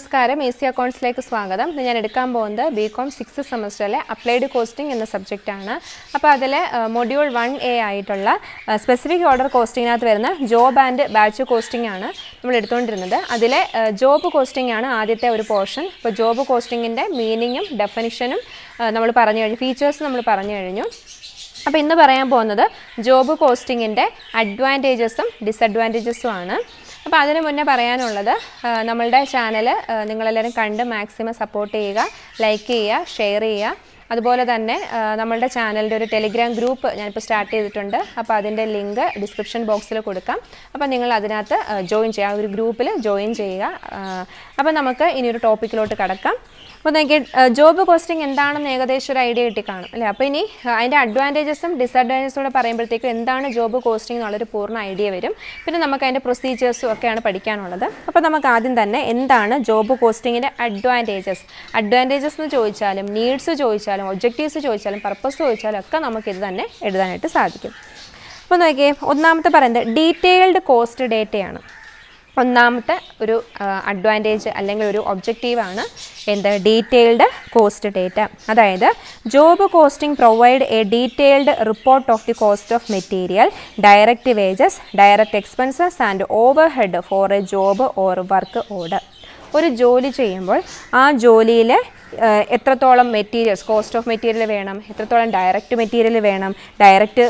നമസ്കാരം A C അക്കൗണ്ട്സിലേക്ക് സ്വാഗതം ഞാൻ എടുക്കാൻ പോകുന്നത് ബി കോം സിക്സ് സെമസ്റ്ററിലെ അപ്ലൈഡ് കോസ്റ്റിംഗ് എന്ന സബ്ജക്റ്റാണ് അപ്പോൾ അതിൽ മൊഡ്യൂൾ വൺ എ ആയിട്ടുള്ള സ്പെസിഫിക് ഓർഡർ കോസ്റ്റിങ്ങിനകത്ത് വരുന്ന ജോബ് ആൻഡ് ബാച്ച് കോസ്റ്റിംഗ് ആണ് നമ്മൾ എടുത്തുകൊണ്ടിരുന്നത് അതിലെ ജോബ് കോസ്റ്റിംഗ് ആണ് ആദ്യത്തെ ഒരു പോർഷൻ അപ്പോൾ ജോബ് കോസ്റ്റിങ്ങിൻ്റെ മീനിങ്ങും ഡെഫിനിഷനും നമ്മൾ പറഞ്ഞു കഴിഞ്ഞു ഫീച്ചേഴ്സ് നമ്മൾ പറഞ്ഞു കഴിഞ്ഞു അപ്പോൾ ഇന്ന് പറയാൻ പോകുന്നത് ജോബ് കോസ്റ്റിങ്ങിൻ്റെ അഡ്വാൻറ്റേജസും ഡിസഡ്വാൻറ്റേജസും ആണ് അപ്പോൾ അതിന് മുന്നേ പറയാനുള്ളത് നമ്മളുടെ ചാനൽ നിങ്ങളെല്ലാവരും കണ്ട് മാക്സിമം സപ്പോർട്ട് ചെയ്യുക ലൈക്ക് ചെയ്യുക ഷെയർ ചെയ്യുക അതുപോലെ തന്നെ നമ്മളുടെ ചാനലിൻ്റെ ഒരു ടെലിഗ്രാം ഗ്രൂപ്പ് ഞാനിപ്പോൾ സ്റ്റാർട്ട് ചെയ്തിട്ടുണ്ട് അപ്പോൾ അതിൻ്റെ ലിങ്ക് ഡിസ്ക്രിപ്ഷൻ ബോക്സിൽ കൊടുക്കാം അപ്പോൾ നിങ്ങൾ അതിനകത്ത് ജോയിൻ ചെയ്യുക ഒരു ഗ്രൂപ്പിൽ ജോയിൻ ചെയ്യുക അപ്പോൾ നമുക്ക് ഇനി ഒരു ടോപ്പിക്കിലോട്ട് കടക്കാം അപ്പോൾ നോക്കി ജോബ് കോസ്റ്റിംഗ് എന്താണെന്ന് ഏകദേശം ഒരു ഐഡിയ കിട്ടി കാണും അല്ലേ അപ്പോൾ ഇനി അതിൻ്റെ അഡ്വാൻറ്റേജസും ഡിസ്അഡ്വാൻറ്റേജസും കൂടെ പറയുമ്പോഴത്തേക്കും എന്താണ് ജോബ് കോസ്റ്റിംഗ് എന്നുള്ളൊരു പൂർണ്ണ ഐഡിയ വരും പിന്നെ നമുക്ക് അതിൻ്റെ പ്രൊസീജിയേഴ്സും ഒക്കെയാണ് പഠിക്കാനുള്ളത് അപ്പോൾ നമുക്ക് ആദ്യം തന്നെ എന്താണ് ജോബ് കോസ്റ്റിങ്ങിൻ്റെ അഡ്വാൻറ്റേജസ് അഡ്വാൻറ്റേജസ് എന്ന് ചോദിച്ചാലും നീഡ്സ് ചോദിച്ചാലും ഒബ്ജക്റ്റീവ്സ് ചോദിച്ചാലും പർപ്പസ് ചോദിച്ചാലും ഒക്കെ നമുക്കിത് തന്നെ എഴുതാനായിട്ട് സാധിക്കും അപ്പോൾ നോക്കിയേ ഒന്നാമത്തെ പറയുന്നത് ഡീറ്റെയിൽഡ് കോസ്റ്റ് ഡേറ്റയാണ് ഒന്നാമത്തെ ഒരു അഡ്വാൻറ്റേജ് അല്ലെങ്കിൽ ഒരു ഒബ്ജക്റ്റീവാണ് എന്ത് ഡീറ്റെയിൽഡ് കോസ്റ്റ് ഡേറ്റ അതായത് job costing provide a detailed report of the cost of material direct wages direct expenses and overhead for a job or work order ഒരു ജോലി ചെയ്യുമ്പോൾ ആ ജോലിയിൽ എത്രത്തോളം മെറ്റീരിയൽസ് കോസ്റ്റ് ഓഫ് മെറ്റീരിയൽ വേണം എത്രത്തോളം direct material വേണം ഡയറക്റ്റ്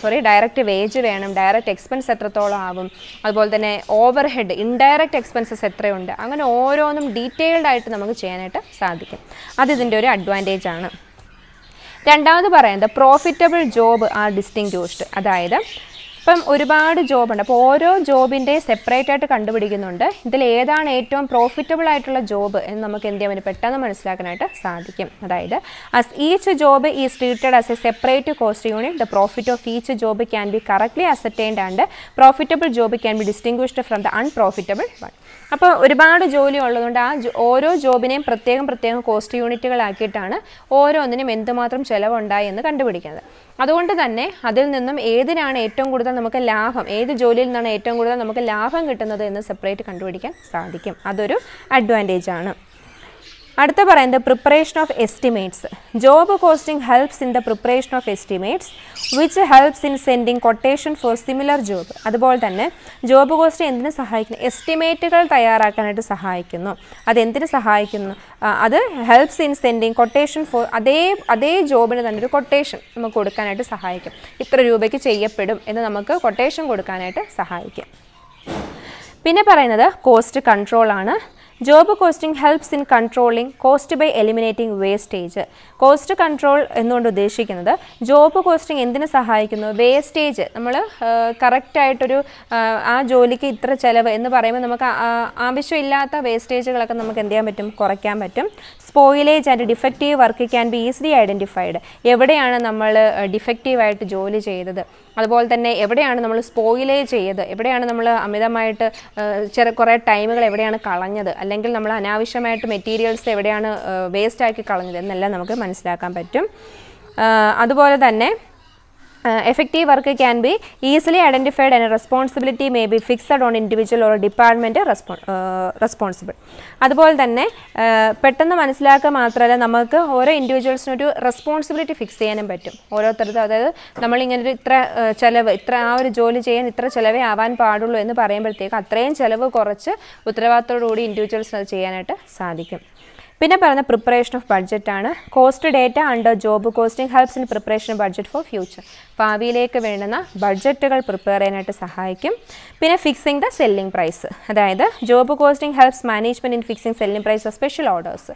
സോറി ഡയറക്റ്റ് വേജ് വേണം ഡയറക്റ്റ് എക്സ്പെൻസ് എത്രത്തോളം ആവും അതുപോലെ തന്നെ ഓവർ ഹെഡ് ഇൻഡയറക്റ്റ് എക്സ്പെൻസസ് എത്രയുണ്ട് അങ്ങനെ ഓരോന്നും ഡീറ്റെയിൽഡ് ആയിട്ട് നമുക്ക് ചെയ്യാനായിട്ട് സാധിക്കും അത് ഇതിൻ്റെ ഒരു അഡ്വാൻറ്റേജ് ആണ് രണ്ടാമത് പറയുന്നത് പ്രോഫിറ്റബിൾ ജോബ് ആർ ഡിസ്റ്റിങ്ക്യൂഷ്ഡ് അതായത് അപ്പം ഒരുപാട് ജോബുണ്ട് അപ്പോൾ ഓരോ ജോബിൻ്റെയും സെപ്പറേറ്റ് ആയിട്ട് കണ്ടുപിടിക്കുന്നുണ്ട് ഇതിൽ ഏതാണ് ഏറ്റവും പ്രോഫിറ്റബിൾ ആയിട്ടുള്ള ജോബ് എന്ന് നമുക്ക് എന്ത് ചെയ്യാൻ പെട്ടെന്ന് മനസ്സിലാക്കാനായിട്ട് സാധിക്കും അതായത് as each job is treated as a separate cost unit the profit of each job can be correctly ascertained and profitable job can be distinguished from the unprofitable one അപ്പോൾ ഒരുപാട് ജോലി ഉള്ളതുകൊണ്ട് ആ ഓരോ ജോബിനെയും പ്രത്യേകം പ്രത്യേകം കോസ്റ്റ് യൂണിറ്റുകളാക്കിയിട്ടാണ് ഓരോന്നിനും എന്തുമാത്രം ചിലവുണ്ടായി എന്ന് കണ്ടുപിടിക്കുന്നത് അതുകൊണ്ട് തന്നെ അതിൽ നിന്നും ഏതിനാണ് ഏറ്റവും കൂടുതൽ നമുക്ക് ലാഭം ഏത് ജോലിയിൽ നിന്നാണ് ഏറ്റവും കൂടുതൽ നമുക്ക് ലാഭം കിട്ടുന്നത് എന്ന് സെപ്പറേറ്റ് കണ്ടുപിടിക്കാൻ സാധിക്കും അതൊരു അഡ്വാൻറ്റേജ് ആണ് അടുത്ത പറയുന്നത് preparation of estimates job costing helps in the preparation of estimates which helps in sending quotation for similar job അതുപോലെ തന്നെ ജോബ് കോസ്റ്റ് എന്തിനു സഹായിക്കുന്നു എസ്റ്റിമേറ്റുകൾ തയ്യാറാക്കാനായിട്ട് സഹായിക്കുന്നു അത് സഹായിക്കുന്നു അത് helps in sending quotation for അതേ അതേ ജോബിന് തന്നെ ഒരു കൊട്ടേഷൻ നമുക്ക് കൊടുക്കാനായിട്ട് സഹായിക്കും ഇത്ര രൂപയ്ക്ക് ചെയ്യപ്പെടും എന്ന് നമുക്ക് കൊട്ടേഷൻ കൊടുക്കാനായിട്ട് സഹായിക്കും പിന്നെ പറയുന്നത് കോസ്റ്റ് കൺട്രോളാണ് job costing helps in controlling cost by eliminating wastage cost control എന്നുകൊണ്ട് ഉദ്ദേശിക്കുന്നത് ജോബ് കോസ്റ്റിംഗ് എന്തിനെ സഹായിക്കുന്നു വേസ്റ്റേജ് നമ്മൾ കറക്റ്റായിട്ടൊരു ആ ജോലിക്ക് ഇത്ര ചിലവ് എന്ന് പറയുമ്പോൾ നമുക്ക് ആവശ്യമില്ലാത്ത വേസ്റ്റേജുകളൊക്കെ നമുക്ക് എന്ത് ചെയ്യാൻ പറ്റും കുറയ്ക്കാൻ പറ്റും spoilage and defective work can be easily identified എവിടെയാണ് നമ്മൾ ഡിഫക്റ്റീവായിട്ട് ജോലി ചെയ്തത് അതുപോലെ തന്നെ എവിടെയാണ് നമ്മൾ സ്പോയിലേ ചെയ്യത് എവിടെയാണ് നമ്മൾ അമിതമായിട്ട് ചെറു കുറേ ടൈമുകൾ എവിടെയാണ് കളഞ്ഞത് അല്ലെങ്കിൽ നമ്മൾ അനാവശ്യമായിട്ട് മെറ്റീരിയൽസ് എവിടെയാണ് വേസ്റ്റാക്കി കളഞ്ഞത് എന്നെല്ലാം നമുക്ക് മനസ്സിലാക്കാൻ പറ്റും അതുപോലെ തന്നെ work can be easily identified and responsibility may be fixed on individual or department respo responsible അതുപോലെ തന്നെ uh, പെട്ടെന്ന് മനസ്സിലാക്കുക മാത്രമല്ല നമുക്ക് ഓരോ ഇൻഡിവിജ്വൽസിനൊരു റെസ്പോൺസിബിലിറ്റി ഫിക്സ് ചെയ്യാനും പറ്റും ഓരോരുത്തർക്കും അതായത് നമ്മളിങ്ങനൊരു ഇത്ര uh, ചിലവ് ഇത്ര ആ ഒരു ജോലി ചെയ്യാൻ ഇത്ര ചിലവേ ആവാൻ പാടുള്ളൂ എന്ന് പറയുമ്പോഴത്തേക്ക് അത്രയും ചിലവ് കുറച്ച് കൂടി ഇൻഡിവിജ്വൽസിന് അത് ചെയ്യാനായിട്ട് സാധിക്കും പിന്നെ പറയുന്ന പ്രിപ്പറേഷൻ ഓഫ് ബഡ്ജറ്റാണ് cost data under job costing helps in preparation budget for future ഭാവിയിലേക്ക് വേണ്ടുന്ന ബഡ്ജറ്റുകൾ പ്രിപ്പയർ ചെയ്യാനായിട്ട് സഹായിക്കും പിന്നെ ഫിക്സിംഗ് ദ സെല്ലിംഗ് പ്രൈസ് അതായത് job costing helps management in fixing selling price of special orders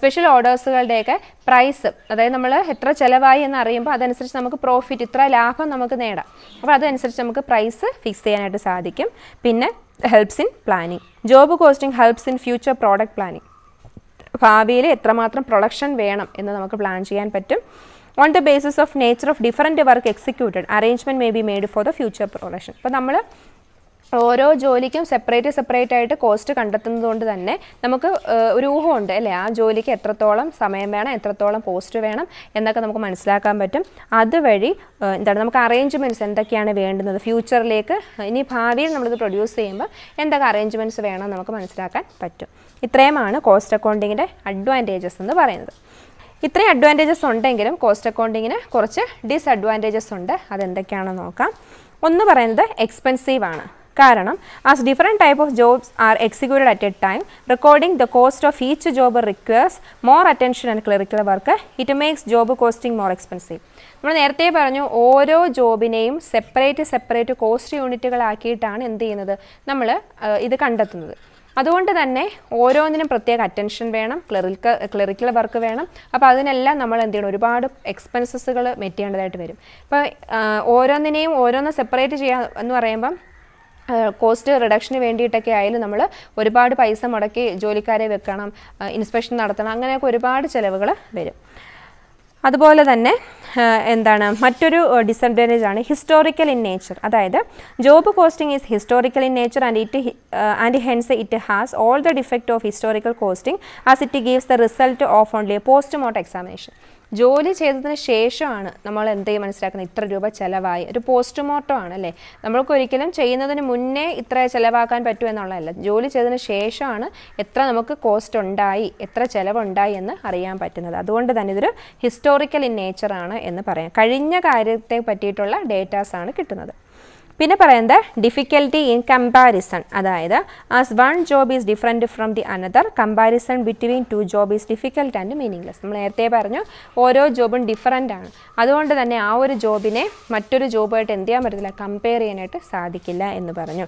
special ഓർഡേഴ്സുകളുടെയൊക്കെ പ്രൈസ് അതായത് നമ്മൾ എത്ര ചിലവായി എന്ന് അറിയുമ്പോൾ അതനുസരിച്ച് നമുക്ക് പ്രോഫിറ്റ് ഇത്ര ലാഭം നമുക്ക് നേടാം അപ്പോൾ അതനുസരിച്ച് നമുക്ക് പ്രൈസ് ഫിക്സ് ചെയ്യാനായിട്ട് സാധിക്കും പിന്നെ helps in planning job costing helps in future product planning ഭാവിയിൽ എത്രമാത്രം പ്രൊഡക്ഷൻ വേണം എന്ന് നമുക്ക് പ്ലാൻ ചെയ്യാൻ പറ്റും on the basis of nature of different work executed arrangement may be made for the future production അപ്പോൾ നമ്മൾ ഓരോ ജോലിക്കും സെപ്പറേറ്റ് സെപ്പറേറ്റ് ആയിട്ട് കോസ്റ്റ് കണ്ടെത്തുന്നത് കൊണ്ട് തന്നെ നമുക്ക് ഒരു ഊഹമുണ്ട് അല്ലേ ആ ജോലിക്ക് എത്രത്തോളം സമയം വേണം എത്രത്തോളം പോസ്റ്റ് വേണം എന്നൊക്കെ നമുക്ക് മനസ്സിലാക്കാൻ പറ്റും അതുവഴി എന്താണ് നമുക്ക് അറേഞ്ച്മെൻറ്റ്സ് എന്തൊക്കെയാണ് വേണ്ടുന്നത് ഫ്യൂച്ചറിലേക്ക് ഇനി ഭാവിയിൽ നമ്മളിത് പ്രൊഡ്യൂസ് ചെയ്യുമ്പോൾ എന്തൊക്കെ അറേഞ്ച്മെൻറ്റ്സ് വേണം നമുക്ക് മനസ്സിലാക്കാൻ പറ്റും ഇത്രയുമാണ് കോസ്റ്റ് അക്കൗണ്ടിങ്ങിൻ്റെ അഡ്വാൻറ്റേജസ് എന്ന് പറയുന്നത് ഇത്രയും അഡ്വാൻറ്റേജസ് ഉണ്ടെങ്കിലും കോസ്റ്റ് അക്കൗണ്ടിങ്ങിന് കുറച്ച് ഡിസ്അഡ്വാൻറ്റേജസ് ഉണ്ട് അതെന്തൊക്കെയാണെന്ന് നോക്കാം ഒന്ന് പറയുന്നത് എക്സ്പെൻസീവ് ആണ് കാരണം as different type of jobs are executed at a time recording the cost of each job requires more attention and clerical work it makes job costing more expensive നമ്മൾ നേരത്തെ പറഞ്ഞു ഓരോ ജോബിനെയും സെപ്പറേറ്റ് സെപ്പറേറ്റ് കോസ്റ്റ് യൂണിറ്റുകളാക്കിയിട്ടാണ് എന്ത് ചെയ്യുന്നത് നമ്മൾ ഇത് കണ്ടെത്തുന്നത് അതുകൊണ്ട് തന്നെ ഓരോന്നിനും പ്രത്യേക അറ്റൻഷൻ വേണം ക്ലറിക്ക ക്ലറിക്കൽ വർക്ക് വേണം അപ്പോൾ അതിനെല്ലാം നമ്മൾ എന്ത് ചെയ്യണം ഒരുപാട് എക്സ്പെൻസസുകൾ മെറ്റ് ചെയ്യേണ്ടതായിട്ട് വരും ഇപ്പോൾ ഓരോന്നിനെയും ഓരോന്ന് സെപ്പറേറ്റ് ചെയ്യുക എന്ന് പറയുമ്പം കോസ്റ്റ് റിഡക്ഷന് വേണ്ടിയിട്ടൊക്കെ ആയാലും നമ്മൾ ഒരുപാട് പൈസ മുടക്കി ജോലിക്കാരെ വെക്കണം ഇൻസ്പെക്ഷൻ നടത്തണം അങ്ങനെയൊക്കെ ഒരുപാട് ചിലവുകൾ വരും അതുപോലെ തന്നെ എന്താണ് മറ്റൊരു ഡിസഡ്വാൻറ്റേജ് ആണ് ഹിസ്റ്റോറിക്കൽ ഇൻ നേച്ചർ അതായത് job costing is historical in nature and it and hence it has all the defect of historical costing as it gives the result of only postmortem examination ജോലി ചെയ്തതിന് ശേഷമാണ് നമ്മൾ എന്ത് ചെയ്യും മനസ്സിലാക്കുന്നത് ഇത്ര രൂപ ചിലവായി ഒരു പോസ്റ്റ്മോർട്ടം ആണ് അല്ലേ നമ്മൾക്ക് ഒരിക്കലും ചെയ്യുന്നതിന് മുന്നേ ഇത്ര ചിലവാക്കാൻ പറ്റൂ എന്നുള്ളതല്ല ജോലി ചെയ്തതിന് ശേഷമാണ് എത്ര നമുക്ക് കോസ്റ്റ് ഉണ്ടായി എത്ര ചിലവുണ്ടായി എന്ന് അറിയാൻ പറ്റുന്നത് അതുകൊണ്ട് തന്നെ ഇതൊരു ഹിസ്റ്റോറിക്കൽ ഇൻ നേച്ചറാണ് എന്ന് പറയാം കഴിഞ്ഞ കാര്യത്തെ പറ്റിയിട്ടുള്ള ഡേറ്റാസാണ് കിട്ടുന്നത് പിന്നെ പറയുന്നത് ഡിഫിക്കൽട്ടി ഇൻ കമ്പാരിസൺ അതായത് as one job is different from the another comparison between two job is difficult and less നമ്മൾ നേരത്തെ പറഞ്ഞു ഓരോ ജോബും ഡിഫറൻ്റ് ആണ് അതുകൊണ്ട് തന്നെ ആ ഒരു ജോബിനെ മറ്റൊരു ജോബായിട്ട് എന്ത് ചെയ്യാൻ പറ്റത്തില്ല കമ്പയർ ചെയ്യാനായിട്ട് സാധിക്കില്ല എന്ന് പറഞ്ഞു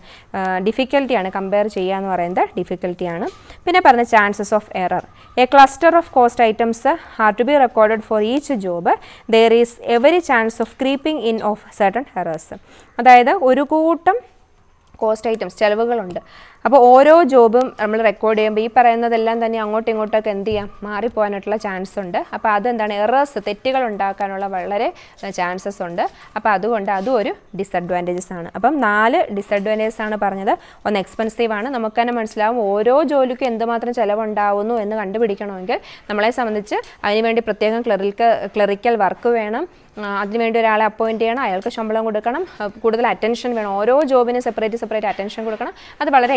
ഡിഫിക്കൽട്ടിയാണ് കമ്പയർ ചെയ്യുക എന്ന് പറയുന്നത് ഡിഫിക്കൽട്ടിയാണ് പിന്നെ പറഞ്ഞ chances of error a cluster of cost items are to be recorded for each job there is every chance of creeping in of certain errors അതായത് ഒരു കൂട്ടം കോസ്റ്റ് ഐറ്റംസ് ചിലവുകളുണ്ട് അപ്പോൾ ഓരോ ജോബും നമ്മൾ റെക്കോർഡ് ചെയ്യുമ്പോൾ ഈ പറയുന്നതെല്ലാം തന്നെ അങ്ങോട്ടും ഇങ്ങോട്ടൊക്കെ എന്ത് ചെയ്യാം മാറിപ്പോകാനായിട്ടുള്ള ചാൻസ് ഉണ്ട് അപ്പോൾ അതെന്താണ് എറേഴ്സ് തെറ്റുകൾ ഉണ്ടാക്കാനുള്ള വളരെ ചാൻസസ് ഉണ്ട് അപ്പോൾ അതുകൊണ്ട് അതും ഒരു ഡിസഡ്വാൻറ്റേജസ് ആണ് അപ്പം നാല് ഡിസഡ്വാൻറ്റേജസ് ആണ് പറഞ്ഞത് ഒന്ന് എക്സ്പെൻസീവ് ആണ് നമുക്ക് തന്നെ മനസ്സിലാവും ഓരോ ജോലിക്കും എന്തുമാത്രം ചിലവുണ്ടാവുന്നു എന്ന് കണ്ടുപിടിക്കണമെങ്കിൽ നമ്മളെ സംബന്ധിച്ച് അതിനുവേണ്ടി പ്രത്യേകം ക്ലറിക്കൽ ക്ലറിക്കൽ വർക്ക് വേണം അതിനുവേണ്ടി ഒരാളെ അപ്പോയിൻ്റ് ചെയ്യണം അയാൾക്ക് ശമ്പളം കൊടുക്കണം കൂടുതൽ അറ്റൻഷൻ വേണം ഓരോ ജോബിനും സെപ്പറേറ്റ് സെപ്പറേറ്റ് അറ്റൻഷൻ കൊടുക്കണം അത് വളരെ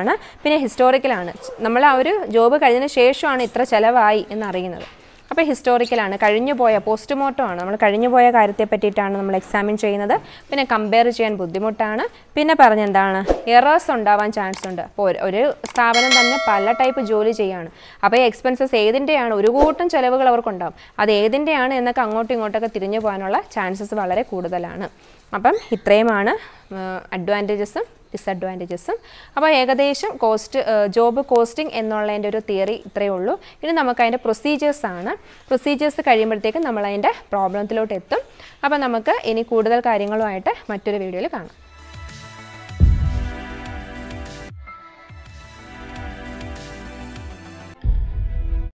ആണ് പിന്നെ ഹിസ്റ്റോറിക്കലാണ് നമ്മൾ ആ ഒരു ജോബ് കഴിഞ്ഞതിന് ശേഷമാണ് ഇത്ര ചിലവായി എന്നറിയുന്നത് അപ്പോൾ ഹിസ്റ്റോറിക്കലാണ് കഴിഞ്ഞു പോയ പോസ്റ്റ്മോർട്ടം ആണ് നമ്മൾ കഴിഞ്ഞു പോയ കാര്യത്തെ പറ്റിയിട്ടാണ് നമ്മൾ എക്സാമിൻ ചെയ്യുന്നത് പിന്നെ കമ്പയർ ചെയ്യാൻ ബുദ്ധിമുട്ടാണ് പിന്നെ പറഞ്ഞെന്താണ് എറേഴ്സ് ഉണ്ടാവാൻ ചാൻസ് ഉണ്ട് അപ്പോൾ ഒരു സ്ഥാപനം തന്നെ പല ടൈപ്പ് ജോലി ചെയ്യാണ് അപ്പോൾ ഈ എക്സ്പെൻസസ് ഏതിൻ്റെയാണ് ഒരു കൂട്ടം ചിലവുകൾ അവർക്കുണ്ടാവും അത് ഏതിൻ്റെയാണ് എന്നൊക്കെ അങ്ങോട്ടും ഇങ്ങോട്ടൊക്കെ തിരിഞ്ഞു പോകാനുള്ള ചാൻസസ് വളരെ കൂടുതലാണ് അപ്പം ഇത്രയുമാണ് അഡ്വാൻറ്റേജസും ഡിസഡ്വാൻറ്റേജസും അപ്പോൾ ഏകദേശം കോസ്റ്റ് ജോബ് കോസ്റ്റിംഗ് എന്നുള്ളതിൻ്റെ ഒരു തിയറി ഇത്രയേ ഉള്ളൂ ഇനി നമുക്ക് അതിൻ്റെ പ്രൊസീജിയേഴ്സാണ് പ്രൊസീജിയേഴ്സ് കഴിയുമ്പോഴത്തേക്കും നമ്മളതിൻ്റെ പ്രോബ്ലത്തിലോട്ട് എത്തും അപ്പോൾ നമുക്ക് ഇനി കൂടുതൽ കാര്യങ്ങളുമായിട്ട് മറ്റൊരു വീഡിയോയിൽ കാണാം